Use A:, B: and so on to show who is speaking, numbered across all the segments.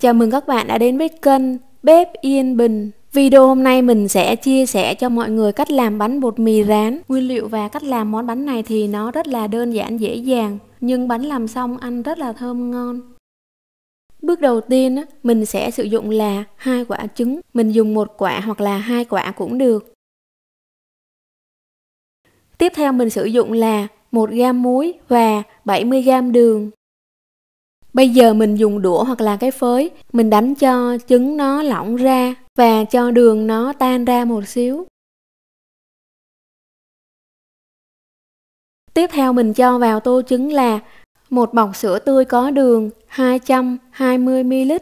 A: Chào mừng các bạn đã đến với kênh Bếp Yên Bình Video hôm nay mình sẽ chia sẻ cho mọi người cách làm bánh bột mì rán Nguyên liệu và cách làm món bánh này thì nó rất là đơn giản dễ dàng Nhưng bánh làm xong ăn rất là thơm ngon Bước đầu tiên mình sẽ sử dụng là hai quả trứng Mình dùng một quả hoặc là hai quả cũng
B: được Tiếp theo mình sử dụng là 1 gam muối và 70 gam đường Bây giờ mình dùng đũa hoặc là cái phới, mình đánh cho trứng nó lỏng ra và cho đường nó tan ra một xíu. Tiếp theo mình cho vào tô trứng là một bọc sữa tươi có đường 220ml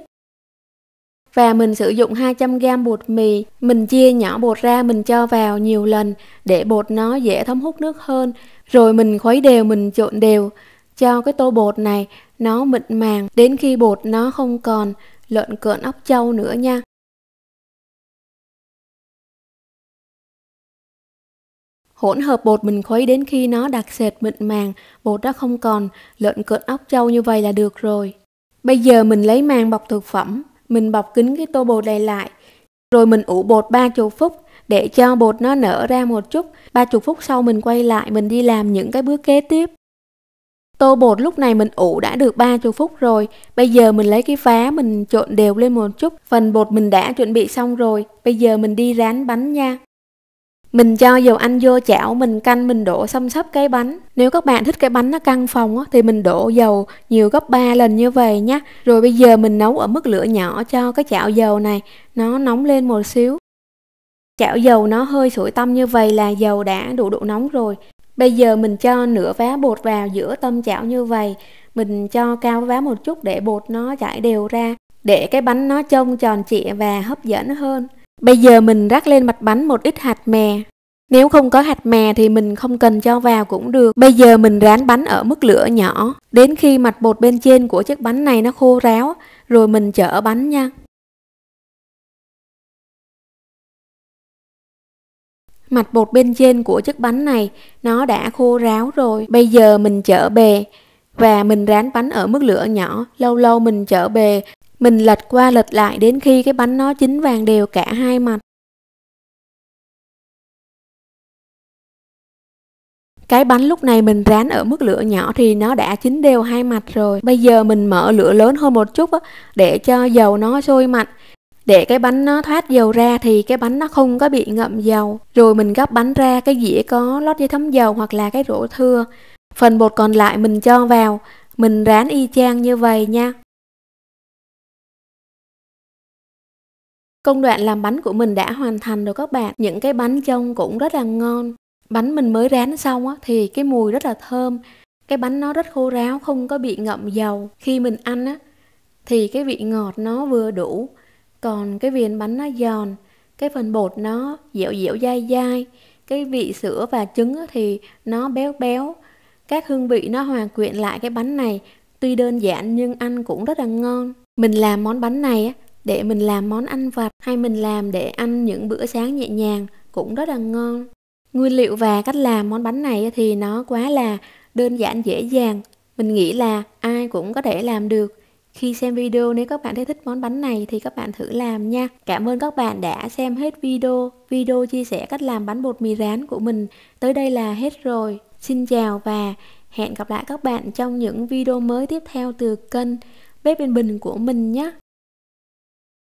A: và mình sử dụng 200g bột mì, mình chia nhỏ bột ra mình cho vào nhiều lần để bột nó dễ thấm hút nước hơn, rồi mình khuấy đều mình
B: trộn đều cho cái tô bột này nó mịn màng đến khi bột nó không còn lợn cợn ốc trâu nữa nha. Hỗn hợp bột mình khuấy đến khi nó đặc sệt mịn màng, bột đã không còn lợn cợn ốc trâu như vậy là được rồi. Bây giờ mình lấy màng bọc
A: thực phẩm, mình bọc kín cái tô bột này lại, rồi mình ủ bột 30 phút để cho bột nó nở ra một chút. 30 phút sau mình quay lại mình đi làm những cái bước kế tiếp. Tô bột lúc này mình ủ đã được 3 chục phút rồi. Bây giờ mình lấy cái vá mình trộn đều lên một chút. Phần bột mình đã chuẩn bị xong rồi. Bây giờ mình đi rán bánh nha. Mình cho dầu ăn vô chảo, mình canh mình đổ xăm sắp cái bánh. Nếu các bạn thích cái bánh nó căng phòng á, thì mình đổ dầu nhiều gấp 3 lần như vậy nhé. Rồi bây giờ mình nấu ở mức lửa nhỏ cho cái chảo dầu này nó nóng lên một xíu. Chảo dầu nó hơi sủi tăm như vậy là dầu đã đủ độ nóng rồi. Bây giờ mình cho nửa vá bột vào giữa tâm chảo như vậy, mình cho cao vá một chút để bột nó chảy đều ra, để cái bánh nó trông tròn trịa và hấp dẫn hơn. Bây giờ mình rắc lên mặt bánh một ít hạt mè. Nếu không có hạt mè thì mình không cần cho vào cũng được. Bây giờ mình rán
B: bánh ở mức lửa nhỏ, đến khi mặt bột bên trên của chiếc bánh này nó khô ráo, rồi mình chở bánh nha. Mặt bột bên trên của chiếc bánh này nó đã khô ráo rồi. Bây giờ
A: mình trở bề và mình rán bánh ở mức lửa nhỏ. Lâu lâu mình trở bề, mình
B: lật qua lật lại đến khi cái bánh nó chín vàng đều cả hai mặt. Cái bánh lúc này mình rán ở mức lửa nhỏ thì nó đã chín đều hai mặt rồi. Bây giờ mình mở lửa lớn hơn một chút để
A: cho dầu nó sôi mạnh để cái bánh nó thoát dầu ra thì cái bánh nó không có bị ngậm dầu rồi mình gấp bánh ra cái dĩa có lót giấy thấm dầu hoặc là cái rổ thưa phần bột
B: còn lại mình cho vào mình rán y chang như vậy nha Công đoạn làm bánh của mình đã hoàn thành rồi các bạn. Những
A: cái bánh trông cũng rất là ngon. Bánh mình mới rán xong á, thì cái mùi rất là thơm. Cái bánh nó rất khô ráo, không có bị ngậm dầu. Khi mình ăn á, thì cái vị ngọt nó vừa đủ. Còn cái viên bánh nó giòn, cái phần bột nó dẻo dẻo dai dai, cái vị sữa và trứng thì nó béo béo. Các hương vị nó hòa quyện lại cái bánh này, tuy đơn giản nhưng ăn cũng rất là ngon. Mình làm món bánh này để mình làm món ăn vặt hay mình làm để ăn những bữa sáng nhẹ nhàng cũng rất là ngon. Nguyên liệu và cách làm món bánh này thì nó quá là đơn giản dễ dàng. Mình nghĩ là ai cũng có thể làm được khi xem video nếu các bạn thấy thích món bánh này thì các bạn thử làm nha. Cảm ơn các bạn đã xem hết video. Video chia sẻ cách làm bánh bột mì rán của mình tới đây là hết rồi. Xin chào và hẹn
B: gặp lại các bạn trong những video mới tiếp theo từ kênh Bếp Yên Bình của mình nhé.